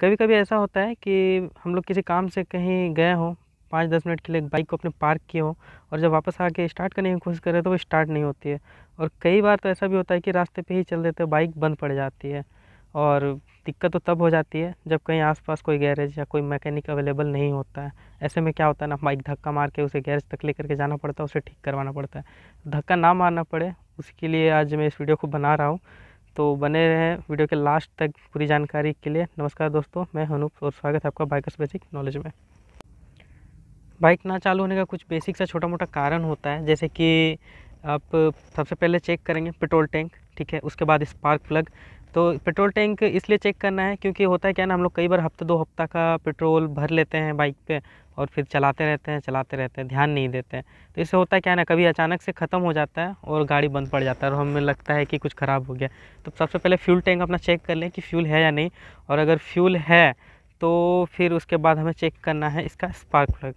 कभी कभी ऐसा होता है कि हम लोग किसी काम से कहीं गए हों पाँच दस मिनट के लिए बाइक को अपने पार्क किए हो और जब वापस आके स्टार्ट करने की कोशिश करें तो वो स्टार्ट नहीं होती है और कई बार तो ऐसा भी होता है कि रास्ते पे ही चल देते हो बाइक बंद पड़ जाती है और दिक्कत तो तब हो जाती है जब कहीं आसपास कोई गैरेज या कोई मैकेनिक अवेलेबल नहीं होता है ऐसे में क्या होता है ना बाइक धक्का मार के उसे गैरेज तक ले करके जाना पड़ता है उसे ठीक करवाना पड़ता है धक्का ना मारना पड़े उसके लिए आज मैं इस वीडियो को बना रहा हूँ तो बने रहें वीडियो के लास्ट तक पूरी जानकारी के लिए नमस्कार दोस्तों मैं अनूप और स्वागत है आपका बाइकर्स बेसिक नॉलेज में बाइक ना चालू होने का कुछ बेसिक सा छोटा मोटा कारण होता है जैसे कि आप सबसे पहले चेक करेंगे पेट्रोल टैंक ठीक है उसके बाद स्पार्क प्लग तो पेट्रोल टैंक इसलिए चेक करना है क्योंकि होता है क्या ना हम लोग कई बार हफ्ते दो हफ्ता का पेट्रोल भर लेते हैं बाइक पे और फिर चलाते रहते हैं चलाते रहते हैं ध्यान नहीं देते हैं तो इससे होता है क्या ना कभी अचानक से ख़त्म हो जाता है और गाड़ी बंद पड़ जाता है और हमें लगता है कि कुछ ख़राब हो गया तो सबसे पहले फ्यूल टैंक अपना चेक कर लें कि फ्यूल है या नहीं और अगर फ्यूल है तो फिर उसके बाद हमें चेक करना है इसका स्पार्क प्लग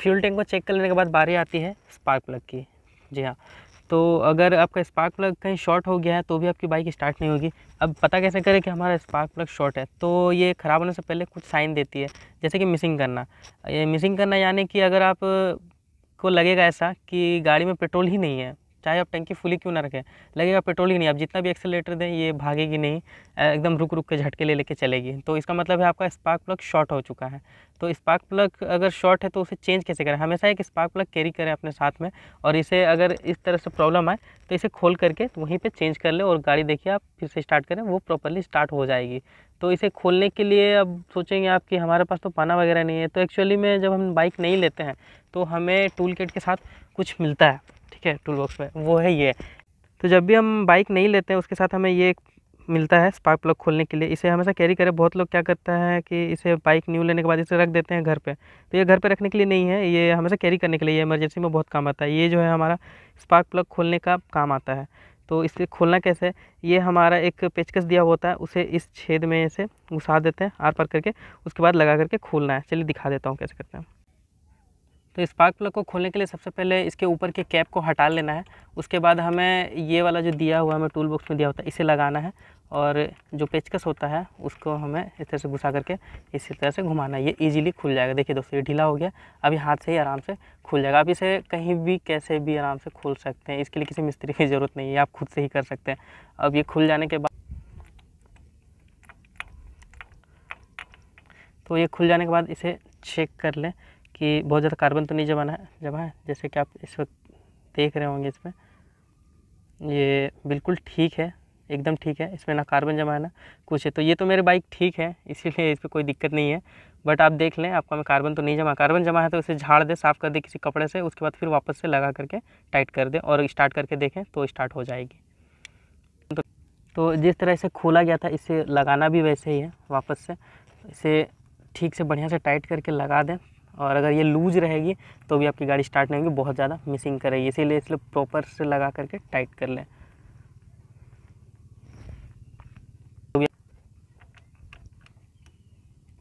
फ्यूल टैंक को चेक कर लेने के बाद बारी आती है स्पार्क प्लग की जी हाँ तो अगर आपका स्पार्क प्लग कहीं शॉर्ट हो गया है तो भी आपकी बाइक स्टार्ट नहीं होगी अब पता कैसे करें कि हमारा स्पार्क प्लग शॉर्ट है तो ये ख़राब होने से पहले कुछ साइन देती है जैसे कि मिसिंग करना ये मिसिंग करना यानी कि अगर आप को लगेगा ऐसा कि गाड़ी में पेट्रोल ही नहीं है चाहे आप टंकी फुली क्यों ना रखें लगेगा पेट्रोल ही नहीं आप जितना भी एक्सेलेटर दें ये भागेगी नहीं एकदम रुक रुक के झटके ले लेके चलेगी तो इसका मतलब है आपका स्पार्क प्लग शॉर्ट हो चुका है तो स्पार्क प्लग अगर शॉर्ट है तो उसे चेंज कैसे करें हमेशा एक स्पार्क प्लग कैरी करें अपने साथ में और इसे अगर इस तरह से प्रॉब्लम आए तो इसे खोल करके तो वहीं पर चेंज कर लें और गाड़ी देखिए आप फिर से स्टार्ट करें वो प्रॉपरली स्टार्ट हो जाएगी तो इसे खोलने के लिए अब सोचेंगे आप कि हमारे पास तो पाना वगैरह नहीं है तो एक्चुअली में जब हम बाइक नहीं लेते हैं तो हमें टूल किट के साथ कुछ मिलता है ठीक है टूल बॉक्स में वो है ये तो जब भी हम बाइक नहीं लेते हैं उसके साथ हमें ये मिलता है स्पार्क प्लग खोलने के लिए इसे हमेशा कैरी करें बहुत लोग क्या करता है कि इसे बाइक न्यू लेने के बाद इसे रख देते हैं घर पे तो ये घर पे रखने के लिए नहीं है ये हमेशा कैरी करने के लिए इमरजेंसी में बहुत काम आता है ये जो है हमारा स्पार्क प्लग खोलने का काम आता है तो इसे खोलना कैसे ये हमारा एक पेचकस दिया होता है उसे इस छेद में इसे घुसा देते हैं आर पार करके उसके बाद लगा करके खोलना है चलिए दिखा देता हूँ कैसे करते हैं तो स्पार्क प्लग को खोलने के लिए सबसे पहले इसके ऊपर के कैप को हटा लेना है उसके बाद हमें ये वाला जो दिया हुआ हमें टूल बॉक्स में दिया होता है इसे लगाना है और जो पेचकस होता है उसको हमें इस तरह से घुसा करके इसी तरह से घुमाना है ये ईजिली खुल जाएगा देखिए दोस्तों ये ढीला हो गया अभी हाथ से ही आराम से खुल जाएगा आप इसे कहीं भी कैसे भी आराम से खोल सकते हैं इसके लिए किसी मिस्त्री की ज़रूरत नहीं है आप खुद से ही कर सकते हैं अब ये खुल जाने के बाद तो ये खुल जाने के बाद इसे चेक कर लें कि बहुत ज़्यादा कार्बन तो नहीं जमाना है जमा है जैसे कि आप इस वक्त देख रहे होंगे इसमें ये बिल्कुल ठीक है एकदम ठीक है इसमें ना कार्बन जमा है ना कुछ है तो ये तो मेरे बाइक ठीक है इसीलिए इस पर कोई दिक्कत नहीं है बट आप देख लें आपका मैं कार्बन तो नहीं जमा कार्बन जमा है तो उसे झाड़ दे साफ़ कर दे किसी कपड़े से उसके बाद फिर वापस से लगा करके टाइट कर दे और स्टार्ट करके देखें तो स्टार्ट हो जाएगी तो, तो जिस तरह इसे खोला गया था इसे लगाना भी वैसे ही है वापस से इसे ठीक से बढ़िया से टाइट करके लगा दें और अगर ये लूज रहेगी तो भी आपकी गाड़ी स्टार्ट नहीं होगी बहुत ज़्यादा मिसिंग करेगी इसीलिए इसलिए प्रॉपर से लगा करके टाइट कर लें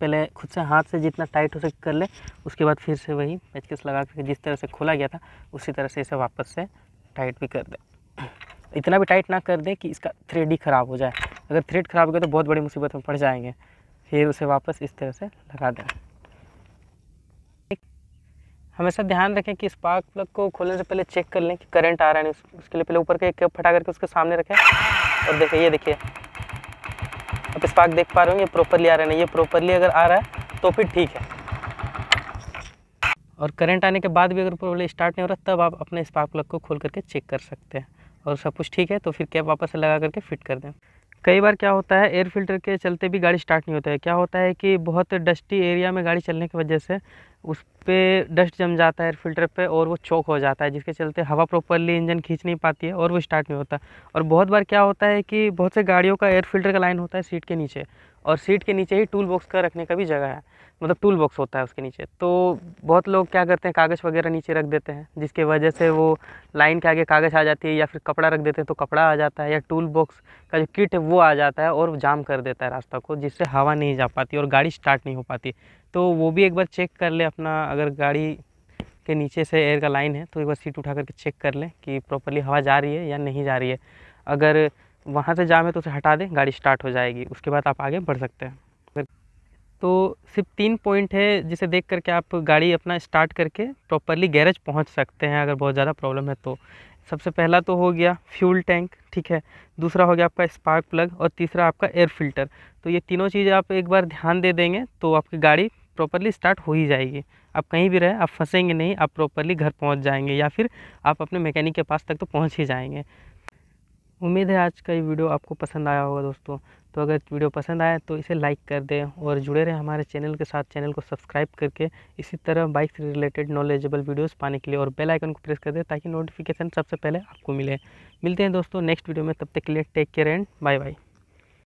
पहले खुद से हाथ से जितना टाइट हो सके कर ले उसके बाद फिर से वही पेचकस लगा करके जिस तरह से खोला गया था उसी तरह से इसे वापस से टाइट भी कर दें इतना भी टाइट ना कर दें कि इसका थ्रेड ही ख़राब हो जाए अगर थ्रेड ख़राब हो गया तो बहुत बड़ी मुसीबत में पड़ जाएंगे फिर उसे वापस इस तरह से लगा दें हमेशा ध्यान रखें कि स्पार्क प्लग को खोलने से पहले चेक कर लें कि करंट आ रहा है नहीं उसके लिए पहले ऊपर एक कप फटा करके उसके सामने रखें और देखें ये देखिए आप स्पार्क देख पा रहे होंगे प्रॉपरली आ रहा है नहीं ये प्रॉपरली अगर आ रहा है तो फिर ठीक है और करंट आने के बाद भी अगर प्रॉब्लम स्टार्ट नहीं हो रहा तब आप अपने स्पार्क प्लग को खोल करके चेक कर सकते हैं और सब कुछ ठीक है तो फिर कैप वापस लगा करके फिट कर दें कई बार क्या होता है एयर फिल्टर के चलते भी गाड़ी स्टार्ट नहीं होता है क्या होता है कि बहुत डस्टी एरिया में गाड़ी चलने की वजह से उस पर डस्ट जम जाता है एयर फिल्टर पे और वो चौक हो जाता है जिसके चलते हवा प्रॉपरली इंजन खींच नहीं पाती है और वो स्टार्ट नहीं होता और बहुत बार क्या होता है कि बहुत से गाड़ियों का एयर फिल्टर का लाइन होता है सीट के नीचे और सीट के नीचे ही टूल बॉक्स का रखने का भी जगह है मतलब टूल बॉक्स होता है उसके नीचे तो बहुत लोग क्या करते हैं कागज़ वगैरह नीचे रख देते हैं जिसके वजह से वो लाइन के आगे कागज़ आ जाती है या फिर कपड़ा रख देते हैं तो कपड़ा आ जाता है या टूल बॉक्स का जो किट है वो आ जाता है और जाम कर देता है रास्ता को जिससे हवा नहीं जा पाती और गाड़ी स्टार्ट नहीं हो पाती तो वो भी एक बार चेक कर ले अपना अगर गाड़ी के नीचे से एयर का लाइन है तो एक बार सीट उठा करके चेक कर लें कि प्रॉपरली हवा जा रही है या नहीं जा रही है अगर वहाँ से जाम है तो उसे हटा दें गाड़ी स्टार्ट हो जाएगी उसके बाद आप आगे बढ़ सकते हैं तो सिर्फ तीन पॉइंट है जिसे देख करके आप गाड़ी अपना स्टार्ट करके प्रॉपरली गैरेज पहुंच सकते हैं अगर बहुत ज़्यादा प्रॉब्लम है तो सबसे पहला तो हो गया फ्यूल टैंक ठीक है दूसरा हो गया आपका स्पार्क प्लग और तीसरा आपका एयर फिल्टर तो ये तीनों चीज़ आप एक बार ध्यान दे देंगे तो आपकी गाड़ी प्रॉपरली स्टार्ट हो ही जाएगी आप कहीं भी रहे आप फंसेंगे नहीं आप प्रॉपरली घर पहुँच जाएंगे या फिर आप अपने मैकेनिक के पास तक तो पहुँच ही जाएंगे उम्मीद है आज का ये वीडियो आपको पसंद आया होगा दोस्तों तो अगर वीडियो पसंद आए तो इसे लाइक कर दें और जुड़े रहें हमारे चैनल के साथ चैनल को सब्सक्राइब करके इसी तरह बाइक से रिलेटेड नॉलेजेबल वीडियोस पाने के लिए और बेल आइकन को प्रेस कर दें ताकि नोटिफिकेशन सबसे पहले आपको मिले मिलते हैं दोस्तों नेक्स्ट वीडियो में तब तक के लिए take care and bye bye